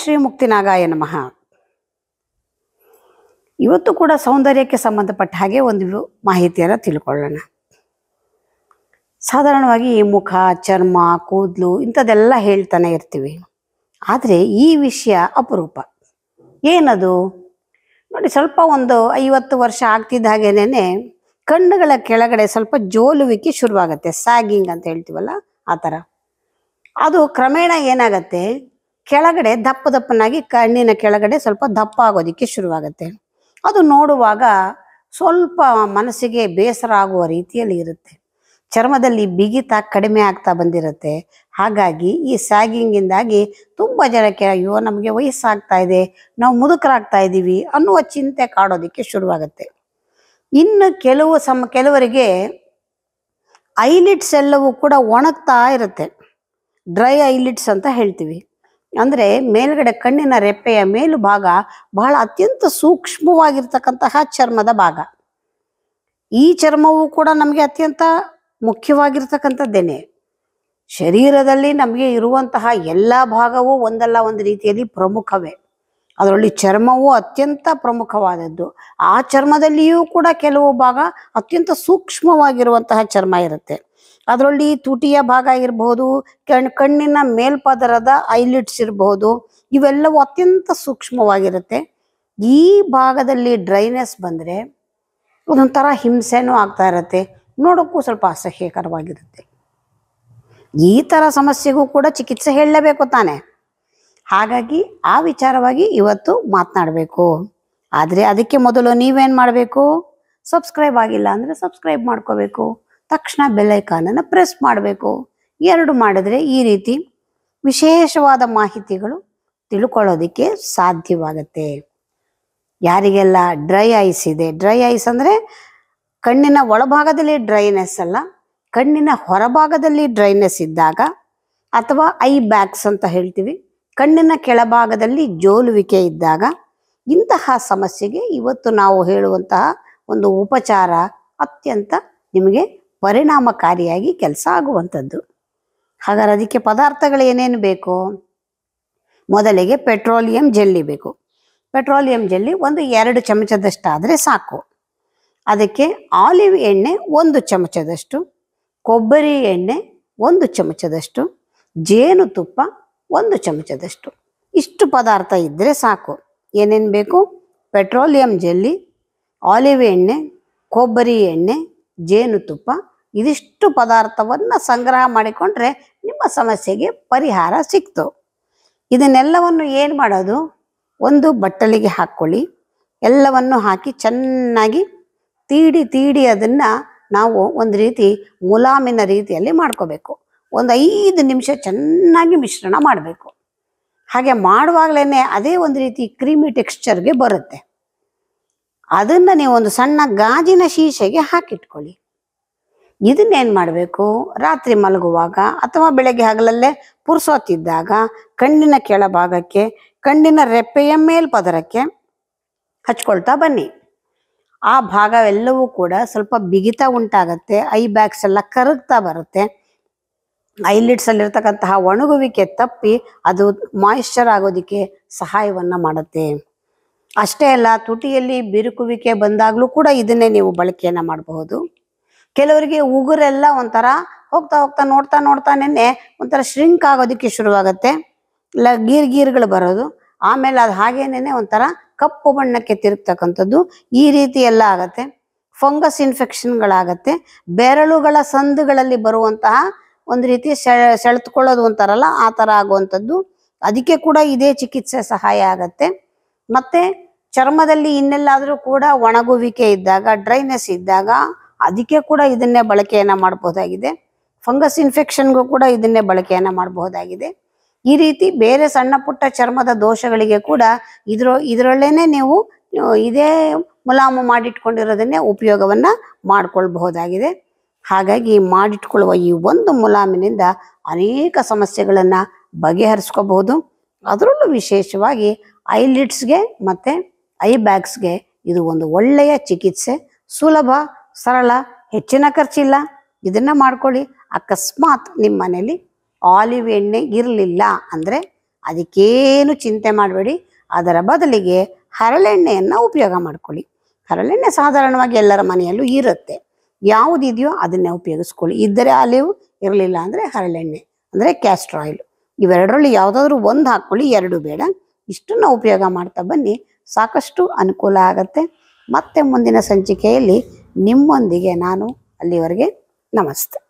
ಶ್ರೀ ಮುಕ್ತಿನಾಗಾಯ ನಮಃ ಇವತ್ತು ಕೂಡ ಸೌಂದರ್ಯಕ್ಕೆ ಸಂಬಂಧಪಟ್ಟ ಹಾಗೆ ಒಂದು ಮಾಹಿತಿಯನ್ನು ತಿಳ್ಕೊಳ್ಳೋಣ ಸಾಧಾರಣವಾಗಿ ಮುಖ ಚರ್ಮ ಕೂದಲು ಇಂಥದ್ದೆಲ್ಲ ಹೇಳ್ತಾನೆ ಇರ್ತೀವಿ ಆದರೆ ಈ ವಿಷಯ ಅಪರೂಪ ಏನದು ನೋಡಿ ಸ್ವಲ್ಪ ಒಂದು ಐವತ್ತು ವರ್ಷ ಆಗ್ತಿದ್ದ ಹಾಗೇನೆ ಕಣ್ಣುಗಳ ಕೆಳಗಡೆ ಸ್ವಲ್ಪ ಜೋಲುವಿಕೆ ಶುರುವಾಗುತ್ತೆ ಸ್ಯಾಗಿಂಗ್ ಅಂತ ಹೇಳ್ತೀವಲ್ಲ ಆ ಥರ ಅದು ಕ್ರಮೇಣ ಏನಾಗತ್ತೆ ಕೆಳಗಡೆ ದಪ್ಪ ದಪ್ಪನಾಗಿ ಕಣ್ಣಿನ ಕೆಳಗಡೆ ಸ್ವಲ್ಪ ದಪ್ಪ ಆಗೋದಕ್ಕೆ ಶುರುವಾಗುತ್ತೆ ಅದು ನೋಡುವಾಗ ಸ್ವಲ್ಪ ಮನಸ್ಸಿಗೆ ಬೇಸರ ಆಗುವ ರೀತಿಯಲ್ಲಿ ಇರುತ್ತೆ ಚರ್ಮದಲ್ಲಿ ಬಿಗಿತ ಕಡಿಮೆ ಆಗ್ತಾ ಬಂದಿರುತ್ತೆ ಹಾಗಾಗಿ ಈ ಸ್ಯಾಗಿಂಗಿಂದಾಗಿ ತುಂಬ ಜನಕ್ಕೆ ಅಯ್ಯೋ ನಮಗೆ ವಯಸ್ಸಾಗ್ತಾ ಇದೆ ನಾವು ಮುದುಕರಾಗ್ತಾ ಇದ್ದೀವಿ ಅನ್ನುವ ಚಿಂತೆ ಕಾಡೋದಕ್ಕೆ ಶುರುವಾಗುತ್ತೆ ಇನ್ನು ಕೆಲವು ಸಮ ಕೆಲವರಿಗೆ ಐಲಿಟ್ಸ್ ಎಲ್ಲವೂ ಕೂಡ ಒಣಗ್ತಾ ಇರುತ್ತೆ ಡ್ರೈ ಐಲಿಟ್ಸ್ ಅಂತ ಹೇಳ್ತೀವಿ ಅಂದರೆ ಮೇಲ್ಗಡೆ ಕಣ್ಣಿನ ರೆಪ್ಪೆಯ ಮೇಲು ಭಾಗ ಬಹಳ ಅತ್ಯಂತ ಸೂಕ್ಷ್ಮವಾಗಿರ್ತಕ್ಕಂತಹ ಚರ್ಮದ ಭಾಗ ಈ ಚರ್ಮವು ಕೂಡ ನಮಗೆ ಅತ್ಯಂತ ಮುಖ್ಯವಾಗಿರ್ತಕ್ಕಂಥದ್ದೇನೆ ಶರೀರದಲ್ಲಿ ನಮಗೆ ಇರುವಂತಹ ಎಲ್ಲ ಭಾಗವೂ ಒಂದಲ್ಲ ಒಂದು ರೀತಿಯಲ್ಲಿ ಪ್ರಮುಖವೇ ಅದರಲ್ಲಿ ಚರ್ಮವು ಅತ್ಯಂತ ಪ್ರಮುಖವಾದದ್ದು ಆ ಚರ್ಮದಲ್ಲಿಯೂ ಕೂಡ ಕೆಲವು ಭಾಗ ಅತ್ಯಂತ ಸೂಕ್ಷ್ಮವಾಗಿರುವಂತಹ ಚರ್ಮ ಇರುತ್ತೆ ಅದರಲ್ಲಿ ತುಟಿಯ ಭಾಗ ಇರಬಹುದು ಕಣ್ ಕಣ್ಣಿನ ಮೇಲ್ಪದರದ ಐಲಿಟ್ಸ್ ಇರಬಹುದು ಇವೆಲ್ಲವೂ ಅತ್ಯಂತ ಸೂಕ್ಷ್ಮವಾಗಿರುತ್ತೆ ಈ ಭಾಗದಲ್ಲಿ ಡ್ರೈನೆಸ್ ಬಂದರೆ ಒಂಥರ ಹಿಂಸೆನೂ ಆಗ್ತಾ ಇರುತ್ತೆ ನೋಡೋಕ್ಕೂ ಸ್ವಲ್ಪ ಅಸಹ್ಯಕರವಾಗಿರುತ್ತೆ ಈ ಥರ ಸಮಸ್ಯೆಗೂ ಕೂಡ ಚಿಕಿತ್ಸೆ ಹೇಳಲೇಬೇಕು ತಾನೆ ಹಾಗಾಗಿ ಆ ವಿಚಾರವಾಗಿ ಇವತ್ತು ಮಾತನಾಡಬೇಕು ಆದರೆ ಅದಕ್ಕೆ ಮೊದಲು ನೀವೇನು ಮಾಡಬೇಕು ಸಬ್ಸ್ಕ್ರೈಬ್ ಆಗಿಲ್ಲ ಅಂದರೆ ಸಬ್ಸ್ಕ್ರೈಬ್ ಮಾಡ್ಕೋಬೇಕು ತಕ್ಷಣ ಬೆಲ್ಲೈಕಾನನ್ನು ಪ್ರೆಸ್ ಮಾಡಬೇಕು ಎರಡು ಮಾಡಿದ್ರೆ ಈ ರೀತಿ ವಿಶೇಷವಾದ ಮಾಹಿತಿಗಳು ತಿಳ್ಕೊಳ್ಳೋದಕ್ಕೆ ಸಾಧ್ಯವಾಗುತ್ತೆ ಯಾರಿಗೆಲ್ಲ ಡ್ರೈ ಐಸ್ ಇದೆ ಡ್ರೈ ಐಸ್ ಅಂದರೆ ಕಣ್ಣಿನ ಒಳಭಾಗದಲ್ಲಿ ಡ್ರೈನೆಸ್ ಅಲ್ಲ ಕಣ್ಣಿನ ಹೊರಭಾಗದಲ್ಲಿ ಡ್ರೈನೆಸ್ ಇದ್ದಾಗ ಅಥವಾ ಐ ಬ್ಯಾಗ್ಸ್ ಅಂತ ಹೇಳ್ತೀವಿ ಕಣ್ಣಿನ ಕೆಳಭಾಗದಲ್ಲಿ ಜೋಲುವಿಕೆ ಇದ್ದಾಗ ಇಂತಹ ಸಮಸ್ಯೆಗೆ ಇವತ್ತು ನಾವು ಹೇಳುವಂತಹ ಒಂದು ಉಪಚಾರ ಅತ್ಯಂತ ನಿಮಗೆ ಪರಿಣಾಮಕಾರಿಯಾಗಿ ಕೆಲಸ ಆಗುವಂಥದ್ದು ಹಾಗಾದ್ರೆ ಅದಕ್ಕೆ ಪದಾರ್ಥಗಳು ಏನೇನು ಬೇಕು ಮೊದಲಿಗೆ ಪೆಟ್ರೋಲಿಯಂ ಜೆಲ್ಲಿ ಬೇಕು ಪೆಟ್ರೋಲಿಯಂ ಜೆಲ್ಲಿ ಒಂದು ಎರಡು ಚಮಚದಷ್ಟಾದರೆ ಸಾಕು ಅದಕ್ಕೆ ಆಲಿವ್ ಎಣ್ಣೆ ಒಂದು ಚಮಚದಷ್ಟು ಕೊಬ್ಬರಿ ಎಣ್ಣೆ ಒಂದು ಚಮಚದಷ್ಟು ಜೇನುತುಪ್ಪ ಒಂದು ಚಮಚದಷ್ಟು ಇಷ್ಟು ಪದಾರ್ಥ ಇದ್ದರೆ ಸಾಕು ಏನೇನು ಬೇಕು ಪೆಟ್ರೋಲಿಯಂ ಜೆಲ್ಲಿ ಆಲಿವ್ ಎಣ್ಣೆ ಕೊಬ್ಬರಿ ಎಣ್ಣೆ ಜೇನುತುಪ್ಪ ಇದಿಷ್ಟು ಪದಾರ್ಥವನ್ನು ಸಂಗ್ರಹ ಮಾಡಿಕೊಂಡ್ರೆ ನಿಮ್ಮ ಸಮಸ್ಯೆಗೆ ಪರಿಹಾರ ಸಿಕ್ತು ಇದನ್ನೆಲ್ಲವನ್ನು ಏನು ಮಾಡೋದು ಒಂದು ಬಟ್ಟಲಿಗೆ ಹಾಕ್ಕೊಳ್ಳಿ ಎಲ್ಲವನ್ನು ಹಾಕಿ ಚೆನ್ನಾಗಿ ತೀಡಿ ತೀಡಿ ಅದನ್ನು ನಾವು ಒಂದು ರೀತಿ ಮುಲಾಮಿನ ರೀತಿಯಲ್ಲಿ ಮಾಡ್ಕೋಬೇಕು ಒಂದು ಐದು ನಿಮಿಷ ಚೆನ್ನಾಗಿ ಮಿಶ್ರಣ ಮಾಡಬೇಕು ಹಾಗೆ ಮಾಡುವಾಗಲೇ ಅದೇ ಒಂದು ರೀತಿ ಕ್ರೀಮಿ ಟೆಕ್ಸ್ಚರ್ಗೆ ಬರುತ್ತೆ ಅದನ್ನು ನೀವು ಒಂದು ಸಣ್ಣ ಗಾಜಿನ ಶೀಶೆಗೆ ಹಾಕಿಟ್ಕೊಳ್ಳಿ ಇದನ್ನೇನು ಮಾಡಬೇಕು ರಾತ್ರಿ ಮಲಗುವಾಗ ಅಥವಾ ಬೆಳಗ್ಗೆ ಹಗಲಲ್ಲೇ ಪುರ್ಸೋತಿದ್ದಾಗ ಕಣ್ಣಿನ ಕೆಳಭಾಗಕ್ಕೆ ಕಣ್ಣಿನ ರೆಪ್ಪೆಯ ಮೇಲ್ಪದರಕ್ಕೆ ಹಚ್ಕೊಳ್ತಾ ಬನ್ನಿ ಆ ಭಾಗವೆಲ್ಲವೂ ಕೂಡ ಸ್ವಲ್ಪ ಬಿಗಿತ ಉಂಟಾಗತ್ತೆ ಐ ಬ್ಯಾಗ್ಸ್ ಎಲ್ಲ ಕರಗ್ತಾ ಬರುತ್ತೆ ಐಲಿಡ್ಸಲ್ಲಿರ್ತಕ್ಕಂತಹ ಒಣಗುವಿಕೆ ತಪ್ಪಿ ಅದು ಮಾಯಿಶ್ಚರ್ ಆಗೋದಕ್ಕೆ ಸಹಾಯವನ್ನು ಮಾಡುತ್ತೆ ಅಷ್ಟೇ ಅಲ್ಲ ತುಟಿಯಲ್ಲಿ ಬಿರುಕುವಿಕೆ ಬಂದಾಗಲೂ ಕೂಡ ಇದನ್ನೇ ನೀವು ಬಳಕೆಯನ್ನು ಮಾಡಬಹುದು ಕೆಲವರಿಗೆ ಉಗುರೆಲ್ಲ ಒಂಥರ ಹೋಗ್ತಾ ಹೋಗ್ತಾ ನೋಡ್ತಾ ನೋಡ್ತಾ ನಿನ್ನೆ ಒಂಥರ ಶ್ರಿಂಕ್ ಆಗೋದಕ್ಕೆ ಶುರುವಾಗತ್ತೆ ಇಲ್ಲ ಗೀರ್ ಗೀರ್ಗಳು ಬರೋದು ಆಮೇಲೆ ಅದು ಹಾಗೇನೇನೆ ಒಂಥರ ಕಪ್ಪು ಬಣ್ಣಕ್ಕೆ ತಿರುಗ್ತಕ್ಕಂಥದ್ದು ಈ ರೀತಿ ಎಲ್ಲ ಆಗತ್ತೆ ಫಂಗಸ್ ಇನ್ಫೆಕ್ಷನ್ಗಳಾಗತ್ತೆ ಬೆರಳುಗಳ ಸಂದುಗಳಲ್ಲಿ ಬರುವಂತಹ ಒಂದು ರೀತಿ ಸೆಳೆತ್ಕೊಳ್ಳೋದು ಅಂತಾರಲ್ಲ ಆ ಥರ ಆಗುವಂಥದ್ದು ಅದಕ್ಕೆ ಕೂಡ ಇದೇ ಚಿಕಿತ್ಸೆ ಸಹಾಯ ಆಗತ್ತೆ ಮತ್ತೆ ಚರ್ಮದಲ್ಲಿ ಇನ್ನೆಲ್ಲಾದರೂ ಕೂಡ ಒಣಗುವಿಕೆ ಇದ್ದಾಗ ಡ್ರೈನೆಸ್ ಇದ್ದಾಗ ಅದಕ್ಕೆ ಕೂಡ ಇದನ್ನೇ ಬಳಕೆಯನ್ನು ಮಾಡಬಹುದಾಗಿದೆ ಫಂಗಸ್ ಇನ್ಫೆಕ್ಷನ್ಗೂ ಕೂಡ ಇದನ್ನೇ ಬಳಕೆಯನ್ನು ಮಾಡಬಹುದಾಗಿದೆ ಈ ರೀತಿ ಬೇರೆ ಸಣ್ಣ ಪುಟ್ಟ ಚರ್ಮದ ದೋಷಗಳಿಗೆ ಕೂಡ ಇದ್ರ ಇದರಲ್ಲೇನೆ ನೀವು ಇದೇ ಮುಲಾಮು ಮಾಡಿಟ್ಕೊಂಡಿರೋದನ್ನೇ ಉಪಯೋಗವನ್ನು ಮಾಡಿಕೊಳ್ಬಹುದಾಗಿದೆ ಹಾಗಾಗಿ ಮಾಡಿಟ್ಕೊಳ್ಳುವ ಈ ಒಂದು ಮುಲಾಮಿನಿಂದ ಅನೇಕ ಸಮಸ್ಯೆಗಳನ್ನು ಬಗೆಹರಿಸ್ಕೋಬಹುದು ಅದರಲ್ಲೂ ವಿಶೇಷವಾಗಿ ಐಲಿಡ್ಸ್ಗೆ ಮತ್ತು ಐ ಬ್ಯಾಗ್ಸ್ಗೆ ಇದು ಒಂದು ಒಳ್ಳೆಯ ಚಿಕಿತ್ಸೆ ಸುಲಭ ಸರಳ ಹೆಚ್ಚಿನ ಖರ್ಚಿಲ್ಲ ಇದನ್ನ ಮಾಡ್ಕೊಳ್ಳಿ ಅಕಸ್ಮಾತ್ ನಿಮ್ಮ ಮನೇಲಿ ಆಲಿವ್ ಎಣ್ಣೆ ಇರಲಿಲ್ಲ ಅಂದರೆ ಅದಕ್ಕೇನು ಚಿಂತೆ ಮಾಡಬೇಡಿ ಅದರ ಬದಲಿಗೆ ಹರಳೆಣ್ಣೆಯನ್ನು ಉಪಯೋಗ ಮಾಡ್ಕೊಳ್ಳಿ ಹರಳೆಣ್ಣೆ ಸಾಧಾರಣವಾಗಿ ಎಲ್ಲರ ಮನೆಯಲ್ಲೂ ಇರುತ್ತೆ ಯಾವುದಿದೆಯೋ ಅದನ್ನೇ ಉಪಯೋಗಿಸ್ಕೊಳ್ಳಿ ಇದ್ದರೆ ಆಲಿವ್ ಇರಲಿಲ್ಲ ಅಂದರೆ ಹರಳೆಣ್ಣೆ ಅಂದರೆ ಕ್ಯಾಸ್ಟ್ರ್ ಆಯಿಲ್ ಇವೆರಡರಲ್ಲಿ ಯಾವುದಾದ್ರೂ ಒಂದು ಹಾಕ್ಕೊಳ್ಳಿ ಎರಡು ಬೇಡ ಇಷ್ಟನ್ನು ಉಪಯೋಗ ಮಾಡ್ತಾ ಬನ್ನಿ ಸಾಕಷ್ಟು ಅನುಕೂಲ ಆಗುತ್ತೆ ಮತ್ತೆ ಮುಂದಿನ ಸಂಚಿಕೆಯಲ್ಲಿ ನಿಮ್ಮೊಂದಿಗೆ ನಾನು ಅಲ್ಲಿವರೆಗೆ ನಮಸ್ತೆ